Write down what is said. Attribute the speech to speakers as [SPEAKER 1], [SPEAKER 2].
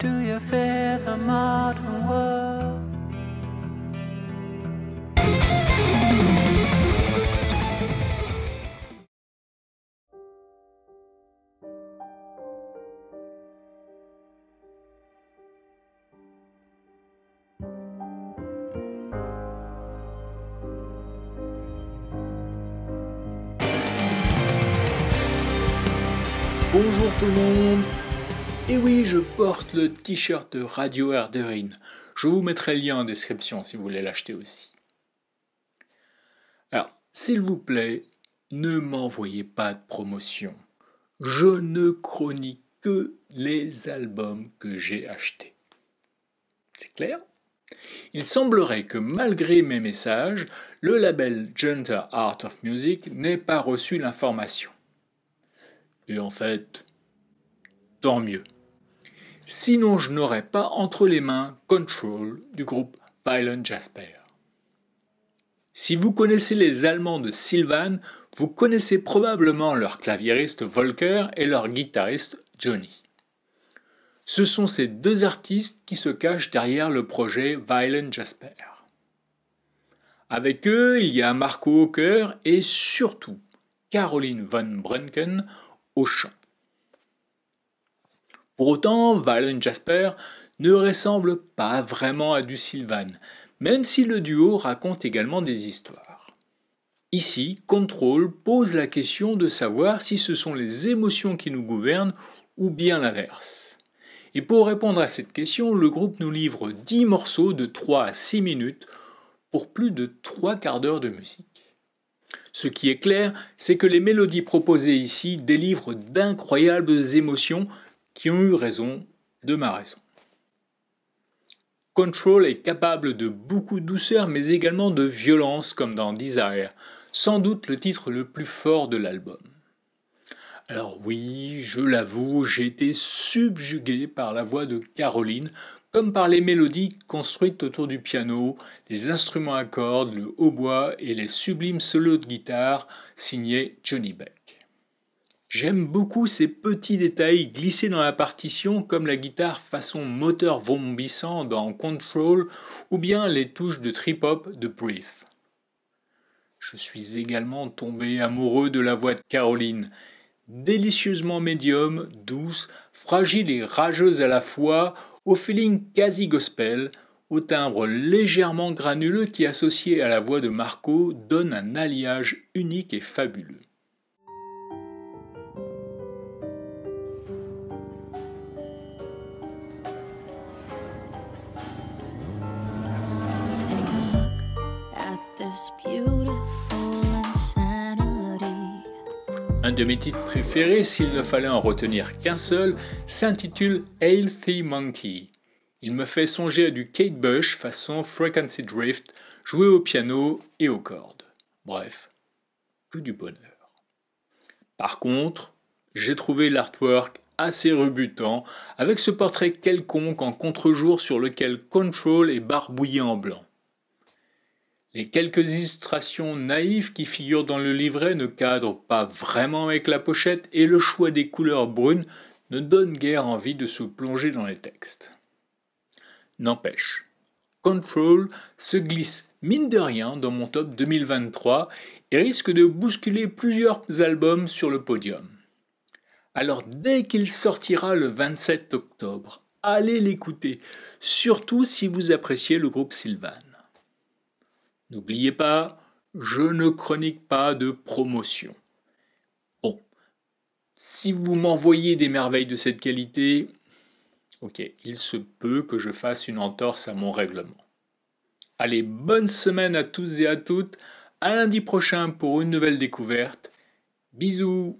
[SPEAKER 1] Do you fear the modern world? Bonjour tout le monde Et oui, je porte le t-shirt de Radio Herderin. Je vous mettrai le lien en description si vous voulez l'acheter aussi. Alors, s'il vous plaît, ne m'envoyez pas de promotion. Je ne chronique que les albums que j'ai achetés. C'est clair Il semblerait que malgré mes messages, le label Junta Art of Music n'ait pas reçu l'information. Et en fait, tant mieux sinon je n'aurais pas entre les mains Control du groupe Violent Jasper. Si vous connaissez les Allemands de Sylvan, vous connaissez probablement leur claviériste Volker et leur guitariste Johnny. Ce sont ces deux artistes qui se cachent derrière le projet Violent Jasper. Avec eux, il y a Marco Hawker et surtout Caroline von Brunken au chant. Pour autant, Valen Jasper ne ressemble pas vraiment à du Sylvan, même si le duo raconte également des histoires. Ici, Control pose la question de savoir si ce sont les émotions qui nous gouvernent ou bien l'inverse. Et pour répondre à cette question, le groupe nous livre 10 morceaux de 3 à 6 minutes pour plus de 3 quarts d'heure de musique. Ce qui est clair, c'est que les mélodies proposées ici délivrent d'incroyables émotions qui ont eu raison de ma raison. Control est capable de beaucoup de douceur mais également de violence comme dans Desire, sans doute le titre le plus fort de l'album. Alors oui, je l'avoue, j'ai été subjugué par la voix de Caroline, comme par les mélodies construites autour du piano, les instruments à cordes, le hautbois et les sublimes solos de guitare signés Johnny Beck. J'aime beaucoup ces petits détails glissés dans la partition comme la guitare façon moteur vombissant dans Control ou bien les touches de trip-hop de Brief. Je suis également tombé amoureux de la voix de Caroline, délicieusement médium, douce, fragile et rageuse à la fois, au feeling quasi gospel, au timbre légèrement granuleux qui associé à la voix de Marco donne un alliage unique et fabuleux. Un de mes titres préférés, s'il ne fallait en retenir qu'un seul, s'intitule Healthy Monkey. Il me fait songer à du Kate Bush façon Frequency Drift, joué au piano et aux cordes. Bref, que du bonheur. Par contre, j'ai trouvé l'artwork assez rebutant, avec ce portrait quelconque en contre-jour sur lequel Control est barbouillé en blanc. Les quelques illustrations naïves qui figurent dans le livret ne cadrent pas vraiment avec la pochette et le choix des couleurs brunes ne donne guère envie de se plonger dans les textes. N'empêche, Control se glisse mine de rien dans mon top 2023 et risque de bousculer plusieurs albums sur le podium. Alors dès qu'il sortira le 27 octobre, allez l'écouter, surtout si vous appréciez le groupe Sylvan. N'oubliez pas, je ne chronique pas de promotion. Bon, si vous m'envoyez des merveilles de cette qualité, ok, il se peut que je fasse une entorse à mon règlement. Allez, bonne semaine à tous et à toutes. À lundi prochain pour une nouvelle découverte. Bisous